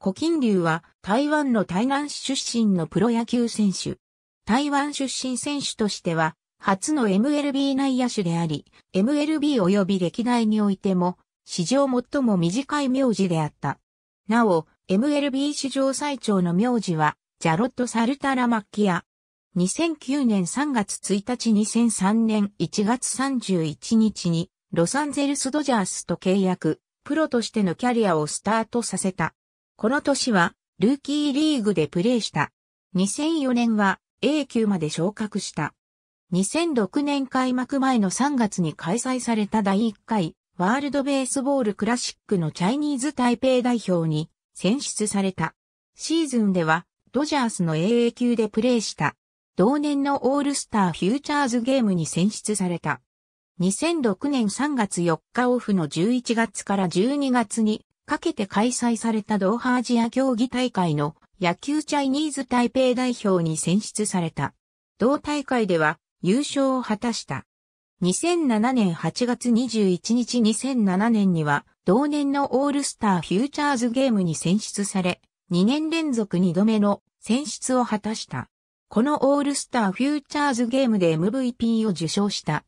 古錦流は台湾の台南市出身のプロ野球選手。台湾出身選手としては、初の MLB 内野手であり、MLB 及び歴代においても、史上最も短い名字であった。なお、MLB 史上最長の名字は、ジャロット・サルタラ・マッキア。2009年3月1日2003年1月31日に、ロサンゼルス・ドジャースと契約、プロとしてのキャリアをスタートさせた。この年は、ルーキーリーグでプレーした。2004年は A 級まで昇格した。2006年開幕前の3月に開催された第1回ワールドベースボールクラシックのチャイニーズ台北代表に選出された。シーズンではドジャースの AA 級でプレーした。同年のオールスターフューチャーズゲームに選出された。2006年3月4日オフの11月から12月にかけて開催されたドーハアジア競技大会の野球チャイニーズ台北代表に選出された。同大会では優勝を果たした。2007年8月21日2007年には同年のオールスターフューチャーズゲームに選出され、2年連続2度目の選出を果たした。このオールスターフューチャーズゲームで MVP を受賞した。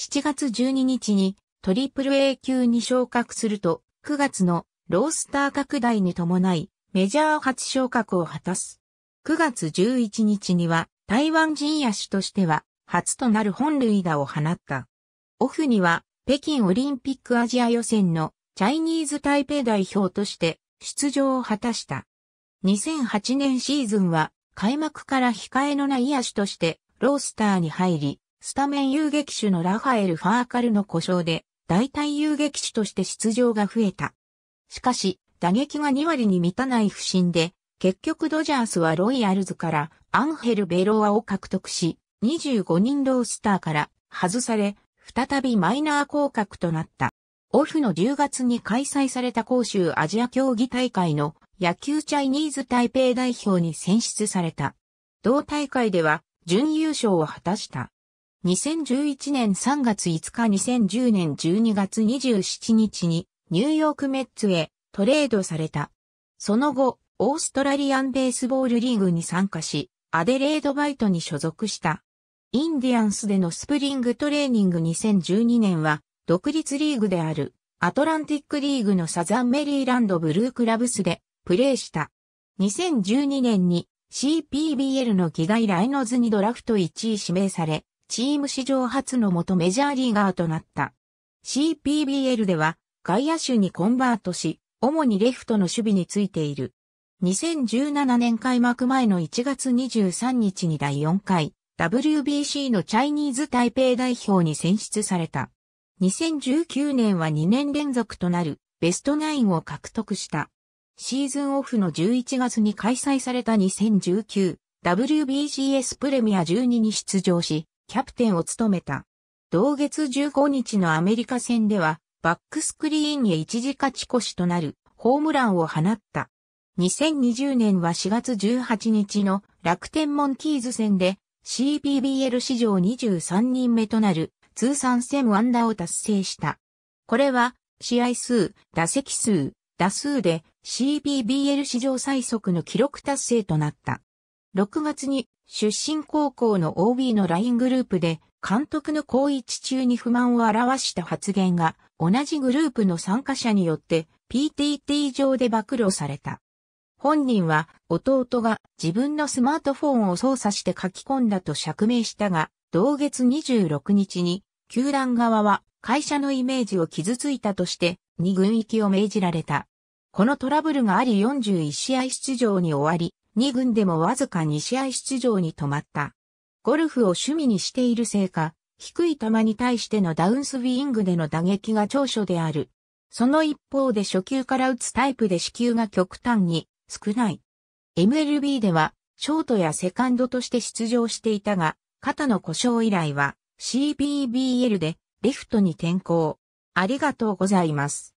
7月12日にトリプル A 級に昇格すると、9月のロースター拡大に伴い、メジャー初昇格を果たす。9月11日には、台湾人野手としては、初となる本塁打を放った。オフには、北京オリンピックアジア予選のチャイニーズ台北代表として出場を果たした。2008年シーズンは、開幕から控えのない野手として、ロースターに入り、スタメン遊撃手のラファエル・ファーカルの故障で、代替遊撃手として出場が増えた。しかし、打撃が2割に満たない不振で、結局ドジャースはロイヤルズからアンヘル・ベロアを獲得し、25人ロースターから外され、再びマイナー降格となった。オフの10月に開催された杭州アジア競技大会の野球チャイニーズ台北代表に選出された。同大会では準優勝を果たした。2011年3月5日2010年12月27日にニューヨークメッツへトレードされた。その後、オーストラリアンベースボールリーグに参加し、アデレードバイトに所属した。インディアンスでのスプリングトレーニング2012年は、独立リーグである、アトランティックリーグのサザンメリーランドブルークラブスで、プレーした。2012年に CPBL のギガイライノズにドラフト1位指名され、チーム史上初の元メジャーリーガーとなった。CPBL では外野手にコンバートし、主にレフトの守備についている。2017年開幕前の1月23日に第4回 WBC のチャイニーズ台北代表に選出された。2019年は2年連続となるベストナインを獲得した。シーズンオフの11月に開催された 2019WBCS プレミア12に出場し、キャプテンを務めた。同月15日のアメリカ戦では、バックスクリーンへ一時勝ち越しとなるホームランを放った。2020年は4月18日の楽天モンキーズ戦で CPBL 史上23人目となる通算セムアンダーを達成した。これは試合数、打席数、打数で CPBL 史上最速の記録達成となった。6月に出身高校の OB のライングループで監督の行地中に不満を表した発言が、同じグループの参加者によって PTT 上で暴露された。本人は弟が自分のスマートフォンを操作して書き込んだと釈明したが、同月26日に球団側は会社のイメージを傷ついたとして2軍行きを命じられた。このトラブルがあり41試合出場に終わり、2軍でもわずか2試合出場に止まった。ゴルフを趣味にしているせいか、低い球に対してのダウンスウィングでの打撃が長所である。その一方で初球から打つタイプで支球が極端に少ない。MLB では、ショートやセカンドとして出場していたが、肩の故障以来は c p b l でレフトに転向。ありがとうございます。